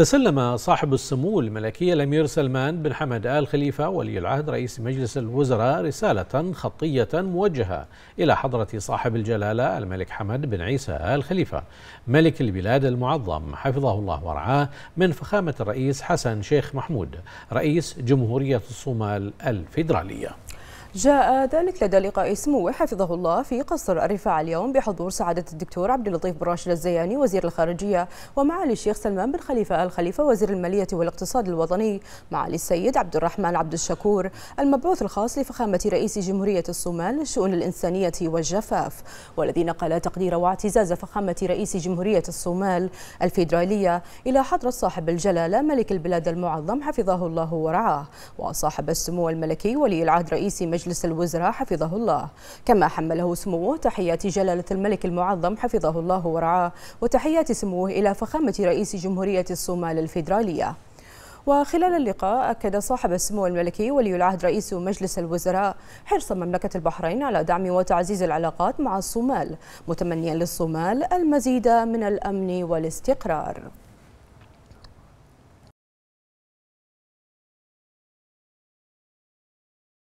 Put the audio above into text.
تسلم صاحب السمو الملكي الأمير سلمان بن حمد آل خليفة ولي العهد رئيس مجلس الوزراء رسالة خطية موجهة إلى حضرة صاحب الجلالة الملك حمد بن عيسى آل خليفة ملك البلاد المعظم حفظه الله ورعاه من فخامة الرئيس حسن شيخ محمود رئيس جمهورية الصومال الفيدرالية جاء ذلك لدى لقاء سموه حفظه الله في قصر الرفاع اليوم بحضور سعادة الدكتور عبد اللطيف بن راشد الزياني وزير الخارجية ومعالي الشيخ سلمان بن خليفة الخليفة وزير المالية والاقتصاد الوطني معالي السيد عبد الرحمن عبد الشكور المبعوث الخاص لفخامة رئيس جمهورية الصومال للشؤون الإنسانية والجفاف والذي نقل تقدير واعتزاز فخامة رئيس جمهورية الصومال الفيدرالية إلى حضرة صاحب الجلالة ملك البلاد المعظم حفظه الله ورعاه وصاحب السمو الملكي ولي العهد رئيس مجلس مجلس الوزراء حفظه الله كما حمله سموه تحيات جلالة الملك المعظم حفظه الله ورعاه وتحيات سموه إلى فخامة رئيس جمهورية الصومال الفيدرالية وخلال اللقاء أكد صاحب السمو الملكي ولي العهد رئيس مجلس الوزراء حرص مملكة البحرين على دعم وتعزيز العلاقات مع الصومال متمنيا للصومال المزيد من الأمن والاستقرار